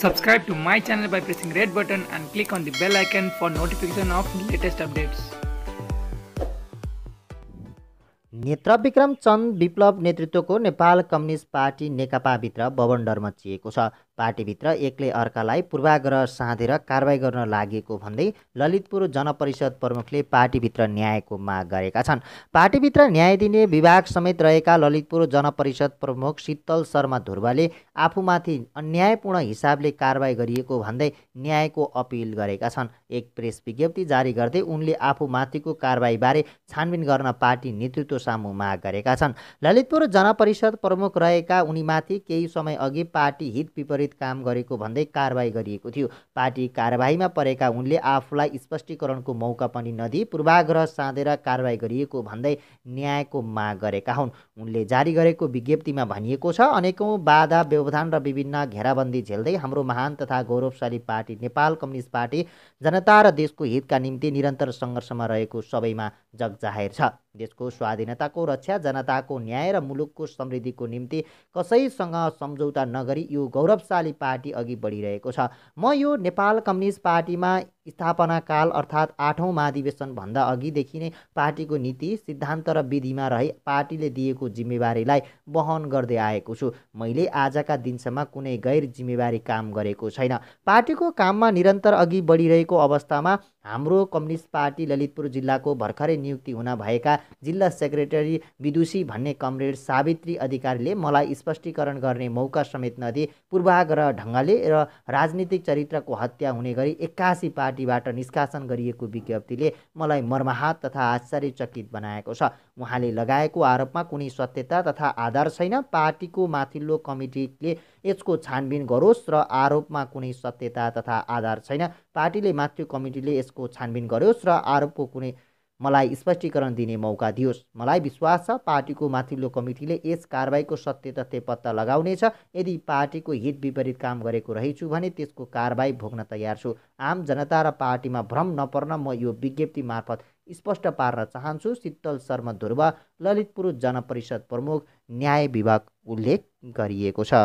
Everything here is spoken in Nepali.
Subscribe to my channel by pressing red button and click on the bell icon for notification of latest updates. नेत्र विक्रम चन्द विप्लव नेतृत्वको नेपाल कम्युनिस्ट पार्टी नेकपाभित्र बवन्डर मचिएको छ पार्टीभित्र एकले अर्कालाई पूर्वाग्रह साँधेर कारवाही गर्न लागेको भन्दै ललितपुर जनपरिषद प्रमुखले पार्टीभित्र न्यायको माग गरेका छन् पार्टीभित्र न्याय दिने विभाग समेत रहेका ललितपुर जनपरिषद प्रमुख शीतल शर्मा धुर्वाले आफूमाथि अन्यायपूर्ण हिसाबले कारवाही गरिएको भन्दै न्यायको अपिल गरेका छन् एक प्रेस विज्ञप्ति जारी गर्दै उनले आफूमाथिको कारवाहीबारे छानबिन गर्न पार्टी नेतृत्व सामु माग गरेका छन् ललितपुर जनपरिषद प्रमुख रहेका उनीमाथि केही समय अघि पार्टी हित विपरीत विपरीत काम गरेको भन्दै कारवाही गरिएको थियो पार्टी कारवाहीमा परेका उनले आफूलाई स्पष्टीकरणको मौका पनि नदिई पूर्वाग्रह साँधेर कारवाही गरिएको भन्दै न्यायको माग गरेका हुन् उनले जारी गरेको विज्ञप्तिमा भनिएको छ अनेकौँ बाधा व्यवधान र विभिन्न घेराबन्दी झेल्दै हाम्रो महान तथा गौरवशाली पार्टी नेपाल कम्युनिस्ट पार्टी जनता र देशको हितका निम्ति निरन्तर सङ्घर्षमा रहेको सबैमा जगजाहेर छ देशको स्वाधीनताको रक्षा जनताको न्याय र मुलुकको समृद्धिको निम्ति कसैसँग सम्झौता नगरी यो गौरवशाली शक्तिशाली पार्टी अघि बढिरहेको छ म यो नेपाल कम्युनिस्ट पार्टीमा स्थापना काल अर्थात् आठौँ महाधिवेशनभन्दा अघिदेखि नै पार्टीको नीति सिद्धान्त र विधिमा रहे पार्टीले दिएको जिम्मेवारीलाई वहन गर्दै आएको छु मैले आजका दिनसम्म कुनै गैर जिम्मेवारी काम गरेको छैन पार्टीको काममा निरन्तर अघि बढिरहेको अवस्थामा हाम्रो कम्युनिस्ट पार्टी ललितपुर जिल्लाको भर्खरै नियुक्ति हुन भएका जिल्ला सेक्रेटरी विदुषी भन्ने कमरेड सावित्री अधिकारीले मलाई स्पष्टीकरण गर्ने मौका समेत नदी पूर्वाग्रह ढङ्गले र राजनीतिक चरित्रको हत्या हुने गरी एक्कासी पार्टी पार्टीबाट निष्कासन गरिएको विज्ञप्तिले मलाई मर्माहत तथा आश्चर्यचकित बनाएको छ उहाँले लगाएको आरोपमा कुनै सत्यता तथा आधार छैन पार्टीको माथिल्लो कमिटीले यसको छानबिन गरोस् र आरोपमा कुनै सत्यता तथा आधार छैन पार्टीले माथिल्लो कमिटीले यसको छानबिन गरोस् र आरोपको कुनै मलाई स्पष्टीकरण दिने मौका दियोस् मलाई विश्वास छ पार्टीको माथिल्लो कमिटीले यस कारवाहीको सत्य तथ्य पत्ता लगाउनेछ यदि पार्टीको हित विपरीत काम गरेको रहेछु भने त्यसको कारवाही भोग्न तयार छु आम जनता र पार्टीमा भ्रम नपर्न म यो विज्ञप्ति मार्फत स्पष्ट पार्न चाहन्छु शीतल शर्मा ध्रुव ललितपुर जनपरिषद प्रमुख न्याय विभाग उल्लेख गरिएको छ